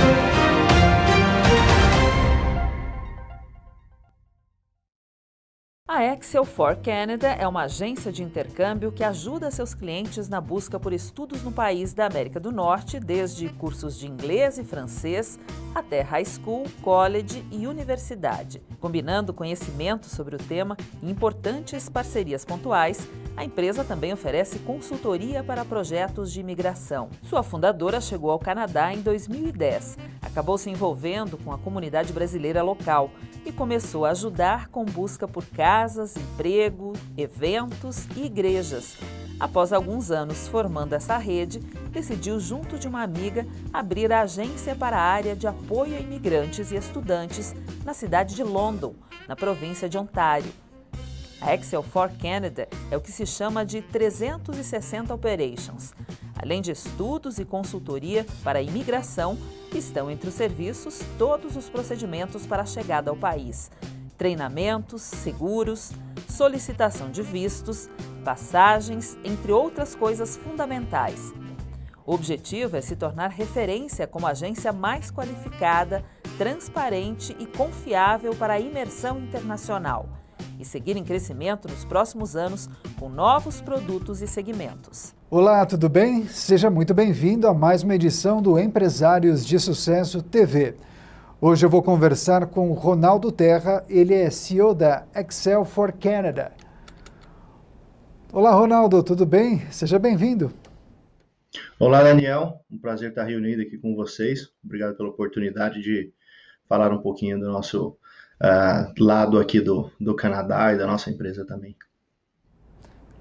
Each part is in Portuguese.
Thank you. A Excel for Canada é uma agência de intercâmbio que ajuda seus clientes na busca por estudos no país da América do Norte, desde cursos de inglês e francês até high school, college e universidade. Combinando conhecimento sobre o tema e importantes parcerias pontuais, a empresa também oferece consultoria para projetos de imigração. Sua fundadora chegou ao Canadá em 2010 acabou se envolvendo com a comunidade brasileira local e começou a ajudar com busca por casas, emprego, eventos e igrejas. Após alguns anos formando essa rede, decidiu, junto de uma amiga, abrir a agência para a área de apoio a imigrantes e estudantes na cidade de London, na província de Ontário. A Excel for Canada é o que se chama de 360 Operations além de estudos e consultoria para a imigração, estão entre os serviços todos os procedimentos para a chegada ao país: treinamentos, seguros, solicitação de vistos, passagens, entre outras coisas fundamentais. O objetivo é se tornar referência como agência mais qualificada, transparente e confiável para a imersão internacional e seguir em crescimento nos próximos anos com novos produtos e segmentos. Olá, tudo bem? Seja muito bem-vindo a mais uma edição do Empresários de Sucesso TV. Hoje eu vou conversar com o Ronaldo Terra, ele é CEO da Excel for Canada. Olá, Ronaldo, tudo bem? Seja bem-vindo. Olá, Daniel. Um prazer estar reunido aqui com vocês. Obrigado pela oportunidade de falar um pouquinho do nosso uh, lado aqui do, do Canadá e da nossa empresa também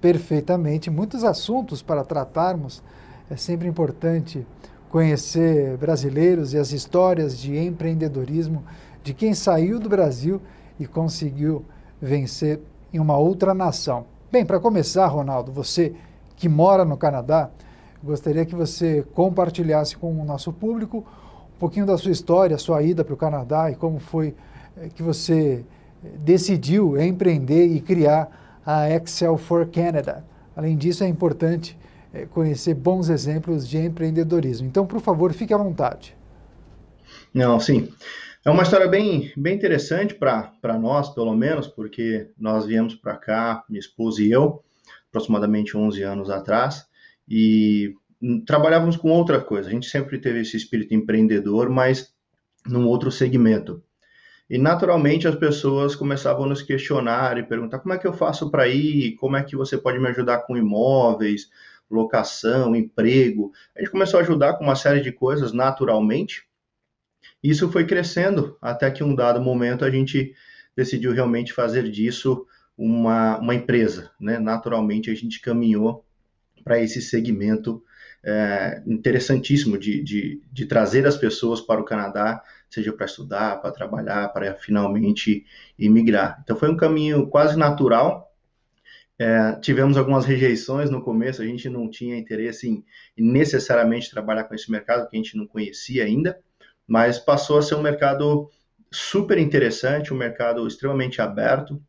perfeitamente. Muitos assuntos para tratarmos. É sempre importante conhecer brasileiros e as histórias de empreendedorismo de quem saiu do Brasil e conseguiu vencer em uma outra nação. Bem, para começar, Ronaldo, você que mora no Canadá, gostaria que você compartilhasse com o nosso público um pouquinho da sua história, sua ida para o Canadá e como foi eh, que você eh, decidiu empreender e criar a Excel for Canada. Além disso, é importante é, conhecer bons exemplos de empreendedorismo. Então, por favor, fique à vontade. Não, sim. É uma história bem, bem interessante para nós, pelo menos, porque nós viemos para cá, minha esposa e eu, aproximadamente 11 anos atrás, e trabalhávamos com outra coisa. A gente sempre teve esse espírito empreendedor, mas num outro segmento. E naturalmente as pessoas começavam a nos questionar e perguntar como é que eu faço para ir, como é que você pode me ajudar com imóveis, locação, emprego. A gente começou a ajudar com uma série de coisas naturalmente. Isso foi crescendo até que um dado momento a gente decidiu realmente fazer disso uma, uma empresa. Né? Naturalmente a gente caminhou para esse segmento é, interessantíssimo de, de, de, trazer as pessoas para o Canadá, seja para estudar, para trabalhar, para finalmente emigrar. Então foi um caminho quase natural. É, tivemos algumas rejeições no começo, a gente não tinha interesse em necessariamente trabalhar com esse mercado, que a gente não conhecia ainda, mas passou a ser um mercado super interessante, um mercado extremamente aberto,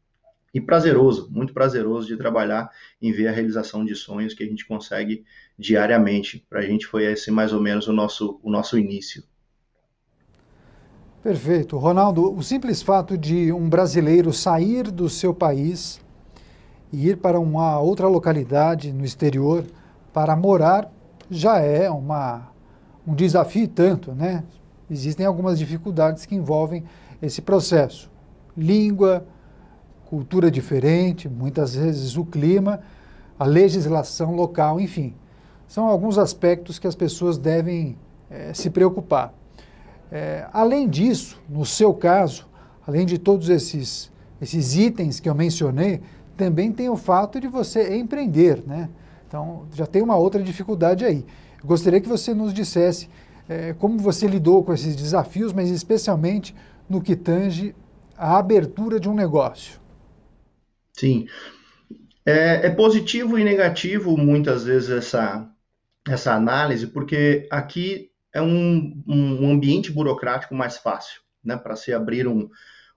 e prazeroso, muito prazeroso de trabalhar em ver a realização de sonhos que a gente consegue diariamente. Para a gente foi esse mais ou menos o nosso, o nosso início. Perfeito. Ronaldo, o simples fato de um brasileiro sair do seu país e ir para uma outra localidade no exterior para morar já é uma, um desafio tanto, né? Existem algumas dificuldades que envolvem esse processo. Língua, cultura diferente, muitas vezes o clima, a legislação local, enfim. São alguns aspectos que as pessoas devem é, se preocupar. É, além disso, no seu caso, além de todos esses, esses itens que eu mencionei, também tem o fato de você empreender, né? Então, já tem uma outra dificuldade aí. gostaria que você nos dissesse é, como você lidou com esses desafios, mas especialmente no que tange à abertura de um negócio. Sim. É, é, positivo e negativo muitas vezes essa, essa análise, porque aqui é um, um ambiente burocrático mais fácil, né? Para se abrir um,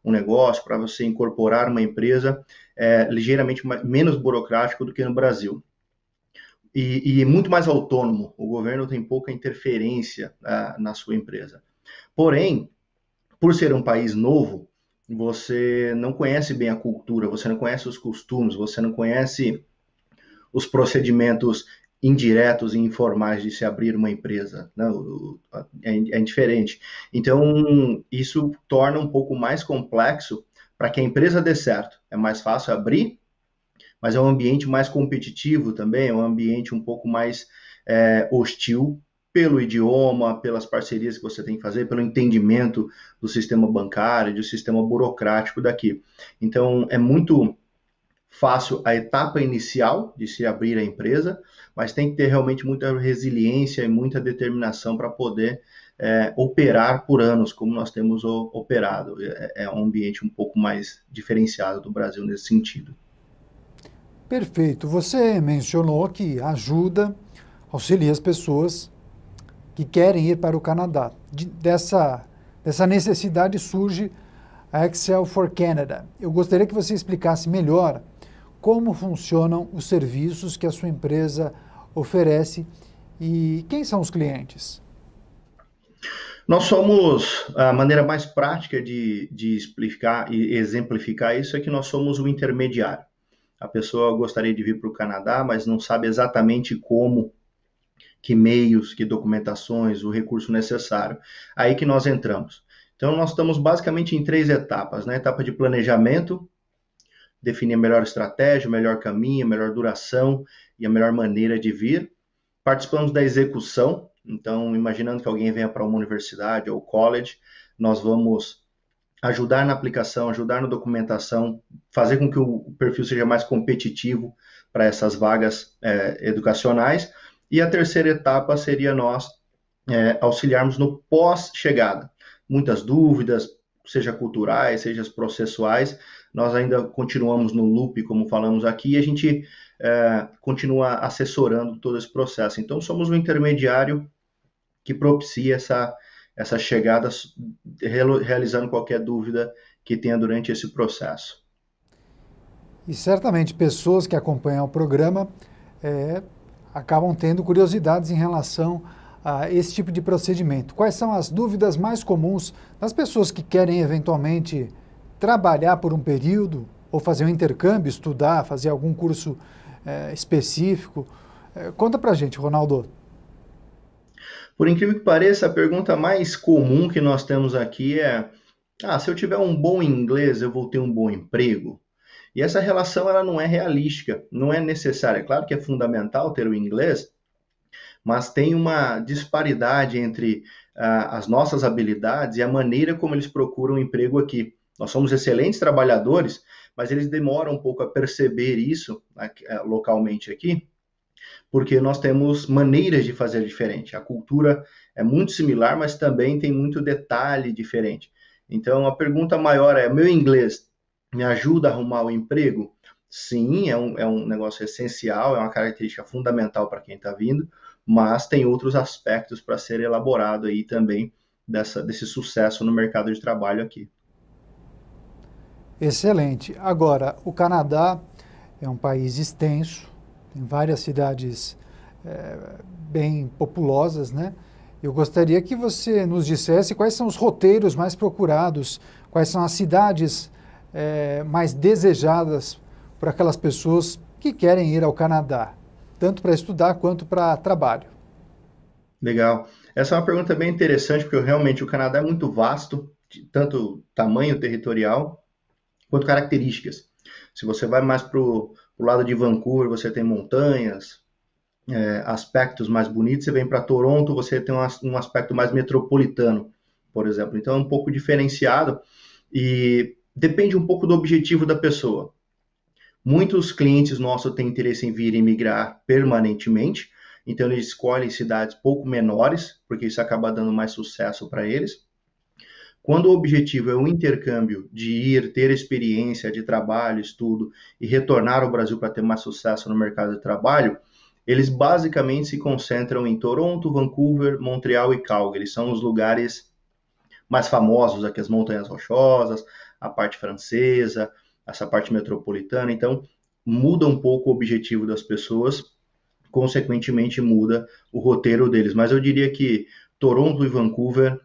um negócio, para você incorporar uma empresa, é ligeiramente mais, menos burocrático do que no Brasil. E, e, é muito mais autônomo. O governo tem pouca interferência ah, na sua empresa. Porém, por ser um país novo, você não conhece bem a cultura, você não conhece os costumes, você não conhece os procedimentos indiretos e informais de se abrir uma empresa. Não, né? é, é diferente. Então, isso torna um pouco mais complexo para que a empresa dê certo. É mais fácil abrir, mas é um ambiente mais competitivo também, é um ambiente um pouco mais é, hostil pelo idioma, pelas parcerias que você tem que fazer, pelo entendimento do sistema bancário, do sistema burocrático daqui. Então, é muito fácil a etapa inicial de se abrir a empresa, mas tem que ter realmente muita resiliência e muita determinação para poder é, operar por anos, como nós temos operado. É, é um ambiente um pouco mais diferenciado do Brasil nesse sentido. Perfeito. Você mencionou que ajuda, auxilia as pessoas que querem ir para o Canadá. De, dessa, dessa necessidade surge a Excel for Canada. Eu gostaria que você explicasse melhor como funcionam os serviços que a sua empresa oferece e quem são os clientes. Nós somos, a maneira mais prática de, de explicar e exemplificar isso é que nós somos o intermediário. A pessoa gostaria de vir para o Canadá, mas não sabe exatamente como que meios, que documentações, o recurso necessário. Aí que nós entramos. Então, nós estamos basicamente em três etapas: na né? etapa de planejamento, definir a melhor estratégia, o melhor caminho, a melhor duração e a melhor maneira de vir. Participamos da execução, então, imaginando que alguém venha para uma universidade ou college, nós vamos ajudar na aplicação, ajudar na documentação, fazer com que o perfil seja mais competitivo para essas vagas é, educacionais e a terceira etapa seria nós é, auxiliarmos no pós-chegada. Muitas dúvidas, seja culturais, seja processuais, nós ainda continuamos no loop, como falamos aqui, e a gente é, continua assessorando todo esse processo. Então, somos um intermediário que propicia essa, essa chegada, realizando qualquer dúvida que tenha durante esse processo. E certamente pessoas que acompanham o programa é, acabam tendo curiosidades em relação a esse tipo de procedimento. Quais são as dúvidas mais comuns das pessoas que querem eventualmente trabalhar por um período ou fazer um intercâmbio, estudar, fazer algum curso é, específico? É, conta pra gente, Ronaldo. Por incrível que pareça, a pergunta mais comum que nós temos aqui é: ah, se eu tiver um bom inglês, eu vou ter um bom emprego? E essa relação ela não é realística, não é necessária. Claro que é fundamental ter o inglês, mas tem uma disparidade entre ah, as nossas habilidades e a maneira como eles procuram emprego aqui. Nós somos excelentes trabalhadores, mas eles demoram um pouco a perceber isso aqui, eh, localmente aqui, porque nós temos maneiras de fazer diferente. A cultura é muito similar, mas também tem muito detalhe diferente. Então, a pergunta maior é: meu inglês me ajuda a arrumar o um emprego? Sim, é um, é um negócio essencial, é uma característica fundamental para quem está vindo, mas tem outros aspectos para ser elaborado aí também dessa, desse sucesso no mercado de trabalho aqui. Excelente. Agora, o Canadá é um país extenso, tem várias cidades é, bem populosas, né? Eu gostaria que você nos dissesse quais são os roteiros mais procurados, quais são as cidades é, mais desejadas por aquelas pessoas que querem ir ao Canadá, tanto para estudar quanto para trabalho. Legal. Essa é uma pergunta bem interessante, porque realmente o Canadá é muito vasto, tanto tamanho territorial quanto características. Se você vai mais para o lado de Vancouver, você tem montanhas, é, aspectos mais bonitos. Você vem para Toronto, você tem um, um aspecto mais metropolitano, por exemplo. Então é um pouco diferenciado. E depende um pouco do objetivo da pessoa. Muitos clientes nossos têm interesse em vir e migrar permanentemente, então eles escolhem cidades pouco menores, porque isso acaba dando mais sucesso para eles. Quando o objetivo é o intercâmbio de ir ter experiência de trabalho, estudo e retornar ao Brasil para ter mais sucesso no mercado de trabalho, eles basicamente se concentram em Toronto, Vancouver, Montreal e Calgary. São os lugares mais famosos aqui, as Montanhas Rochosas, a parte francesa, essa parte metropolitana. Então, muda um pouco o objetivo das pessoas, consequentemente, muda o roteiro deles. Mas eu diria que Toronto e Vancouver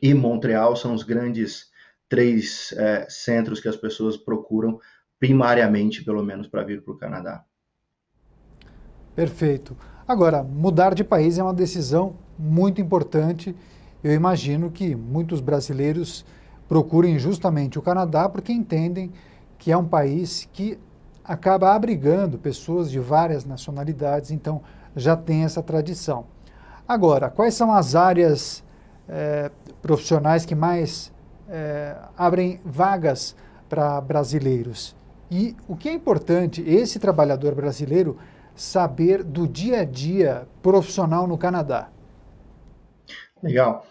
e Montreal são os grandes três é, centros que as pessoas procuram, primariamente, pelo menos, para vir para o Canadá. Perfeito. Agora, mudar de país é uma decisão muito importante. Eu imagino que muitos brasileiros procurem justamente o Canadá porque entendem que é um país que acaba abrigando pessoas de várias nacionalidades, então já tem essa tradição. Agora, quais são as áreas eh, profissionais que mais eh, abrem vagas para brasileiros? E o que é importante esse trabalhador brasileiro saber do dia a dia profissional no Canadá? Legal.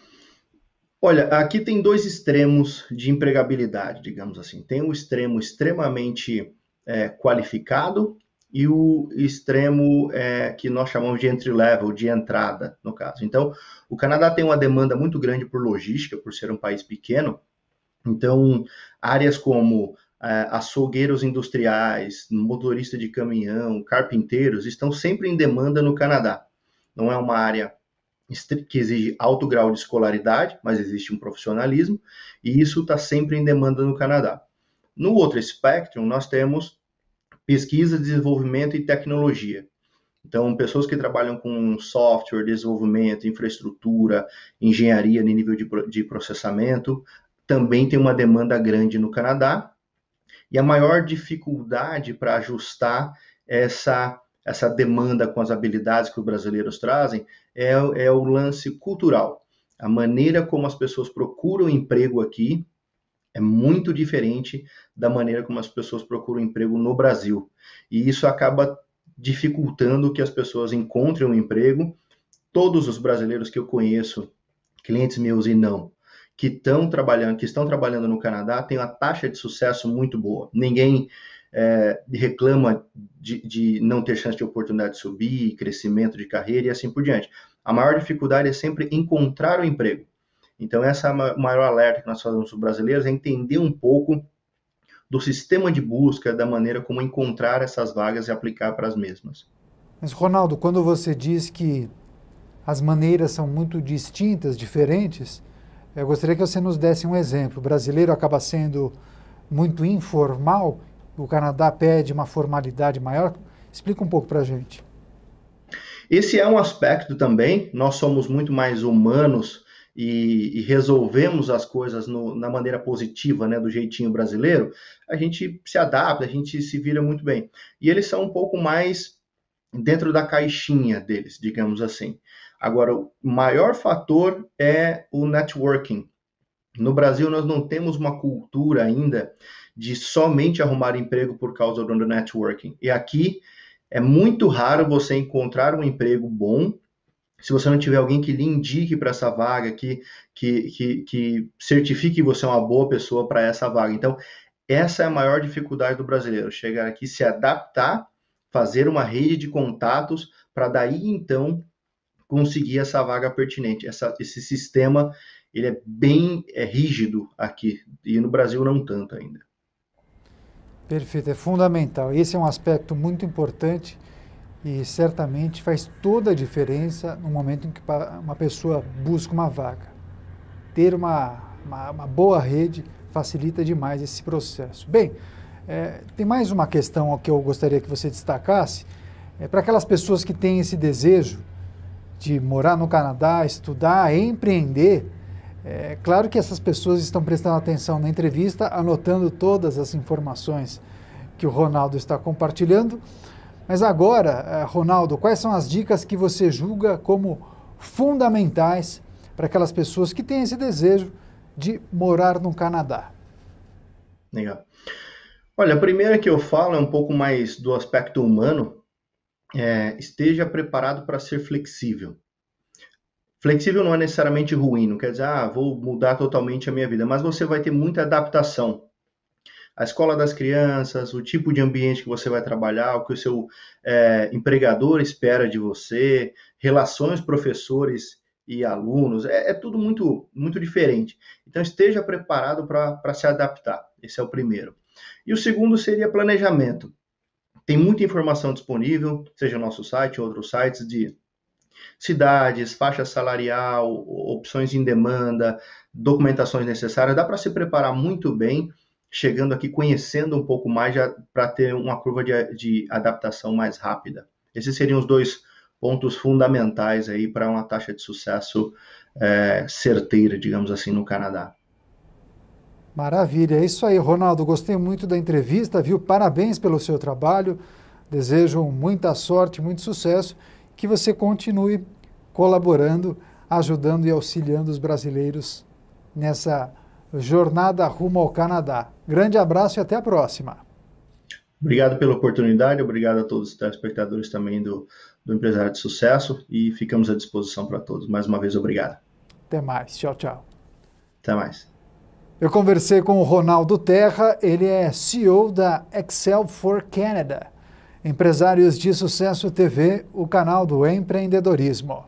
Olha, aqui tem dois extremos de empregabilidade, digamos assim. Tem o extremo extremamente é, qualificado e o extremo é, que nós chamamos de entry level, de entrada, no caso. Então, o Canadá tem uma demanda muito grande por logística, por ser um país pequeno. Então, áreas como é, açougueiros industriais, motorista de caminhão, carpinteiros, estão sempre em demanda no Canadá. Não é uma área que exige alto grau de escolaridade, mas existe um profissionalismo, e isso está sempre em demanda no Canadá. No outro espectro, nós temos pesquisa, desenvolvimento e tecnologia. Então, pessoas que trabalham com software, desenvolvimento, infraestrutura, engenharia no nível de, de processamento, também tem uma demanda grande no Canadá. E a maior dificuldade para ajustar essa essa demanda com as habilidades que os brasileiros trazem é, é o lance cultural. A maneira como as pessoas procuram emprego aqui é muito diferente da maneira como as pessoas procuram emprego no Brasil. E isso acaba dificultando que as pessoas encontrem um emprego. Todos os brasileiros que eu conheço, clientes meus e não, que estão trabalhando, que estão trabalhando no Canadá, têm uma taxa de sucesso muito boa. Ninguém é, reclama de, de, não ter chance de oportunidade de subir, crescimento de carreira e assim por diante. A maior dificuldade é sempre encontrar o emprego. Então, essa é o maior alerta que nós fazemos para os brasileiros, é entender um pouco do sistema de busca, da maneira como encontrar essas vagas e aplicar para as mesmas. Mas, Ronaldo, quando você diz que as maneiras são muito distintas, diferentes, eu gostaria que você nos desse um exemplo. O brasileiro acaba sendo muito informal o Canadá pede uma formalidade maior? Explica um pouco para a gente. Esse é um aspecto também. Nós somos muito mais humanos e, e resolvemos as coisas no, na maneira positiva, né, do jeitinho brasileiro. A gente se adapta, a gente se vira muito bem. E eles são um pouco mais dentro da caixinha deles, digamos assim. Agora, o maior fator é o networking, no Brasil, nós não temos uma cultura ainda de somente arrumar emprego por causa do networking. E aqui é muito raro você encontrar um emprego bom se você não tiver alguém que lhe indique para essa vaga, que, que, que, que certifique que você é uma boa pessoa para essa vaga. Então, essa é a maior dificuldade do brasileiro, chegar aqui, se adaptar, fazer uma rede de contatos, para daí então conseguir essa vaga pertinente, essa, esse sistema ele é bem é, rígido aqui, e no Brasil não tanto ainda. Perfeito, é fundamental. Esse é um aspecto muito importante e certamente faz toda a diferença no momento em que uma pessoa busca uma vaga. Ter uma, uma, uma boa rede facilita demais esse processo. Bem, é, tem mais uma questão que eu gostaria que você destacasse. É, Para aquelas pessoas que têm esse desejo de morar no Canadá, estudar, empreender, é claro que essas pessoas estão prestando atenção na entrevista, anotando todas as informações que o Ronaldo está compartilhando. Mas agora, é, Ronaldo, quais são as dicas que você julga como fundamentais para aquelas pessoas que têm esse desejo de morar no Canadá? Legal. Olha, a primeira que eu falo é um pouco mais do aspecto humano. É, esteja preparado para ser flexível. Flexível não é necessariamente ruim, não quer dizer, ah, vou mudar totalmente a minha vida, mas você vai ter muita adaptação. A escola das crianças, o tipo de ambiente que você vai trabalhar, o que o seu é, empregador espera de você, relações professores e alunos, é, é tudo muito, muito diferente. Então, esteja preparado para se adaptar. Esse é o primeiro. E o segundo seria planejamento. Tem muita informação disponível, seja no nosso site ou outros sites, de Cidades, faixa salarial, opções em demanda, documentações necessárias, dá para se preparar muito bem, chegando aqui, conhecendo um pouco mais, para ter uma curva de, de adaptação mais rápida. Esses seriam os dois pontos fundamentais aí para uma taxa de sucesso é, certeira, digamos assim, no Canadá. Maravilha, é isso aí, Ronaldo. Gostei muito da entrevista, viu? Parabéns pelo seu trabalho. Desejo muita sorte, muito sucesso que você continue colaborando, ajudando e auxiliando os brasileiros nessa jornada rumo ao Canadá. Grande abraço e até a próxima. Obrigado pela oportunidade, obrigado a todos os telespectadores também do, do Empresário de Sucesso e ficamos à disposição para todos. Mais uma vez, obrigado. Até mais. Tchau, tchau. Até mais. Eu conversei com o Ronaldo Terra, ele é CEO da Excel for Canada. Empresários de Sucesso TV, o canal do empreendedorismo.